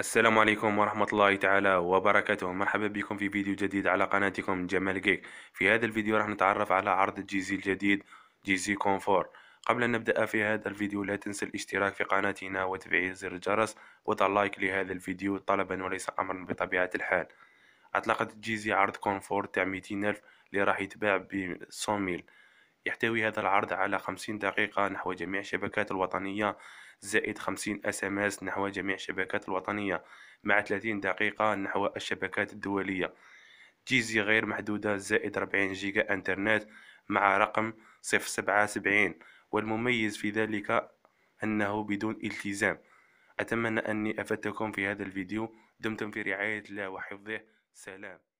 السلام عليكم ورحمة الله تعالى وبركاته مرحبا بكم في فيديو جديد على قناتكم جمال جيك في هذا الفيديو راح نتعرف على عرض جيزي الجديد جيزي كونفور قبل أن نبدأ في هذا الفيديو لا تنسى الاشتراك في قناتنا وتفعيل زر الجرس وضع لايك لهذا الفيديو طلبا وليس أمرا بطبيعة الحال أطلقت جيزي عرض كونفور تاع ميتين ألف اللي راح يتباع ب 100 يحتوي هذا العرض على 50 دقيقة نحو جميع الشبكات الوطنية زائد 50 اس ام اس نحو جميع الشبكات الوطنية مع 30 دقيقة نحو الشبكات الدولية جيزي غير محدودة زائد 40 جيجا انترنت مع رقم 077 والمميز في ذلك أنه بدون التزام أتمنى أني أفدتكم في هذا الفيديو دمتم في رعاية الله وحفظه سلام